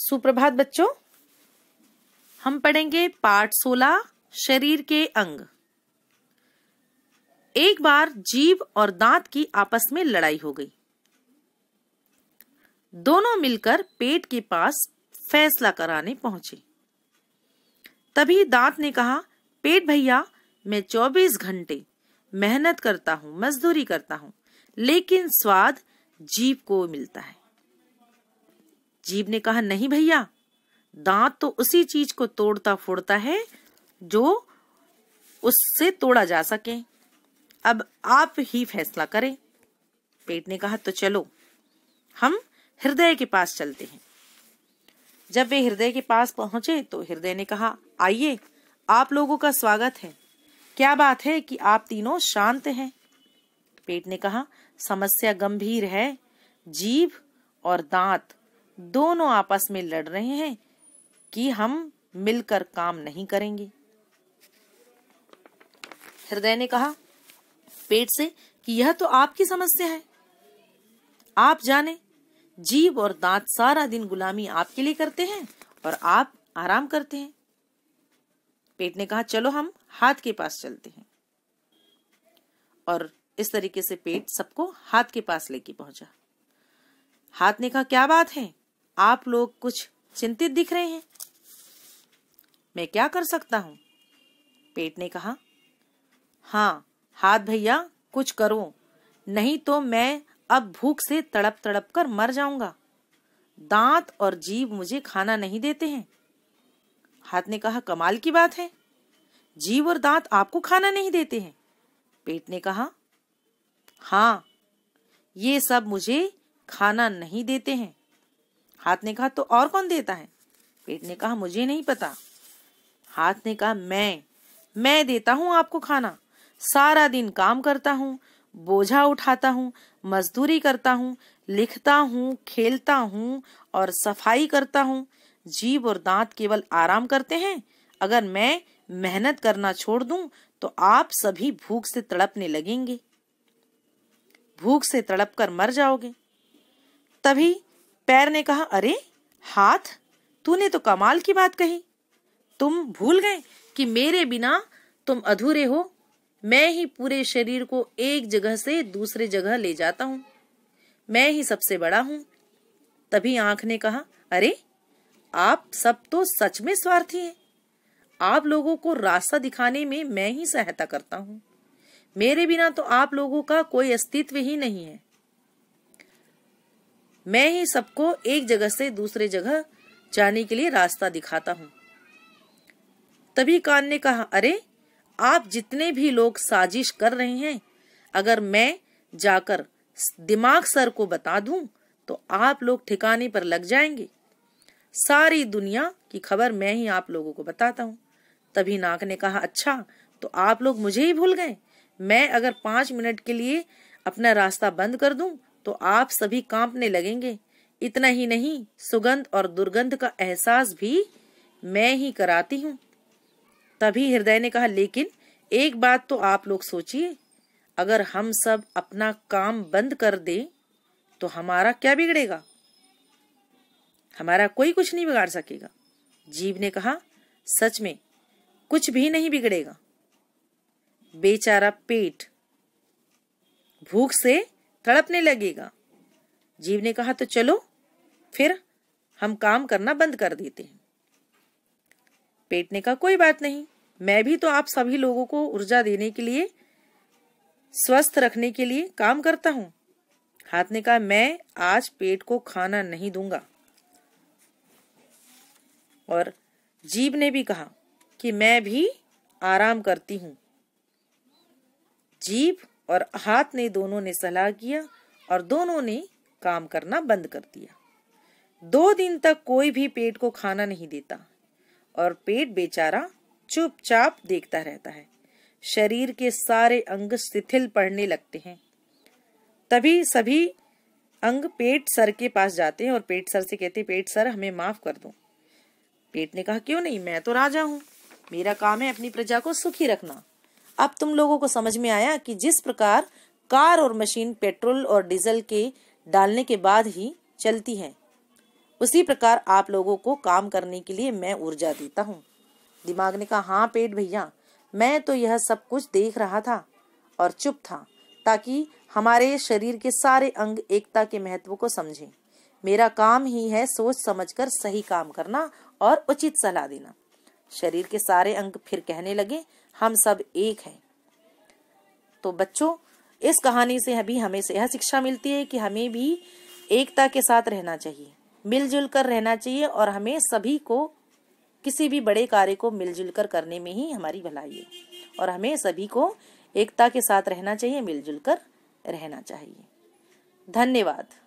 सुप्रभात बच्चों हम पढ़ेंगे पाठ सोलह शरीर के अंग एक बार जीव और दांत की आपस में लड़ाई हो गई दोनों मिलकर पेट के पास फैसला कराने पहुंचे तभी दांत ने कहा पेट भैया मैं 24 घंटे मेहनत करता हूं मजदूरी करता हूं लेकिन स्वाद जीव को मिलता है जीव ने कहा नहीं भैया दांत तो उसी चीज को तोड़ता फोड़ता है जो उससे तोड़ा जा सके अब आप ही फैसला करें पेट ने कहा तो चलो हम हृदय के पास चलते हैं जब वे हृदय के पास पहुंचे तो हृदय ने कहा आइए आप लोगों का स्वागत है क्या बात है कि आप तीनों शांत हैं पेट ने कहा समस्या गंभीर है जीभ और दांत दोनों आपस में लड़ रहे हैं कि हम मिलकर काम नहीं करेंगे हृदय ने कहा पेट से कि यह तो आपकी समस्या है आप जाने जीव और दांत सारा दिन गुलामी आपके लिए करते हैं और आप आराम करते हैं पेट ने कहा चलो हम हाथ के पास चलते हैं और इस तरीके से पेट सबको हाथ के पास लेके पहुंचा हाथ ने कहा क्या बात है आप लोग कुछ चिंतित दिख रहे हैं मैं क्या कर सकता हूं पेट ने कहा हाँ हाथ भैया कुछ करो नहीं तो मैं अब भूख से तड़प तड़प कर मर जाऊंगा दांत और जीव मुझे खाना नहीं देते हैं हाथ ने कहा कमाल की बात है जीव और दांत आपको खाना नहीं देते हैं पेट ने कहा हाँ ये सब मुझे खाना नहीं देते हैं हाथ ने कहा तो और कौन देता है पेट ने कहा मुझे नहीं पता हाथ ने कहा मैं मैं देता हूँ आपको खाना सारा दिन काम करता हूँ बोझा उठाता हूँ मजदूरी करता हूँ लिखता हूँ खेलता हूँ और सफाई करता हूँ जीव और दांत केवल आराम करते हैं अगर मैं मेहनत करना छोड़ दूं तो आप सभी भूख से तड़पने लगेंगे भूख से तड़प कर मर जाओगे तभी पैर ने कहा अरे हाथ तूने तो कमाल की बात कही तुम भूल गए कि मेरे बिना तुम अधूरे हो मैं ही पूरे शरीर को एक जगह से दूसरे जगह ले जाता हूं मैं ही सबसे बड़ा हूं तभी आंख ने कहा अरे आप सब तो सच में स्वार्थी हैं आप लोगों को रास्ता दिखाने में मैं ही सहायता करता हूं मेरे बिना तो आप लोगों का कोई अस्तित्व ही नहीं है मैं ही सबको एक जगह से दूसरे जगह जाने के लिए रास्ता दिखाता हूँ तभी कान ने कहा अरे आप जितने भी लोग साजिश कर रहे हैं अगर मैं जाकर दिमाग सर को बता दूं तो आप लोग ठिकाने पर लग जाएंगे सारी दुनिया की खबर मैं ही आप लोगों को बताता हूँ तभी नाक ने कहा अच्छा तो आप लोग मुझे ही भूल गए मैं अगर पांच मिनट के लिए अपना रास्ता बंद कर दूं तो आप सभी कांपने लगेंगे इतना ही नहीं सुगंध और दुर्गंध का एहसास भी मैं ही कराती हूँ तभी हृदय ने कहा लेकिन एक बात तो आप लोग सोचिए अगर हम सब अपना काम बंद कर दें तो हमारा क्या बिगड़ेगा हमारा कोई कुछ नहीं बिगाड़ सकेगा जीव ने कहा सच में कुछ भी नहीं बिगड़ेगा बेचारा पेट भूख से तड़पने लगेगा जीव ने कहा तो चलो फिर हम काम करना बंद कर देते हैं पेट ने कहा कोई बात नहीं मैं भी तो आप सभी लोगों को ऊर्जा देने के लिए स्वस्थ रखने के लिए काम करता हूं हाथ ने कहा मैं आज पेट को खाना नहीं दूंगा और जीव ने भी कहा कि मैं भी आराम करती हूं जीव और हाथ ने दोनों ने सलाह किया और दोनों ने काम करना बंद कर दिया दो दिन तक कोई भी पेट को खाना नहीं देता और पेट बेचारा चुपचाप देखता रहता है शरीर के सारे अंग शिथिल पड़ने लगते हैं तभी सभी अंग पेट सर के पास जाते हैं और पेट सर से कहते हैं पेट सर हमें माफ कर दो पेट ने कहा क्यों नहीं मैं तो राजा हूं मेरा काम है अपनी प्रजा को सुखी रखना अब तुम लोगों को समझ में आया कि जिस प्रकार कार और मशीन पेट्रोल और डीजल के डालने के बाद ही चलती है उसी प्रकार आप लोगों को काम करने के लिए मैं ऊर्जा देता हूँ दिमाग ने कहा हाँ पेट भैया मैं तो यह सब कुछ देख रहा था और चुप था ताकि हमारे शरीर के सारे अंग एकता के महत्व को समझें मेरा काम ही है सोच समझकर सही काम करना और उचित सलाह देना शरीर के सारे अंग फिर कहने लगे हम सब एक हैं तो बच्चों इस कहानी से अभी हमें से यह शिक्षा मिलती है कि हमें भी एकता के साथ रहना चाहिए मिलजुल कर रहना चाहिए और हमें सभी को किसी भी बड़े कार्य को मिलजुल कर करने में ही हमारी भलाई है और हमें सभी को एकता के साथ रहना चाहिए मिलजुल कर रहना चाहिए धन्यवाद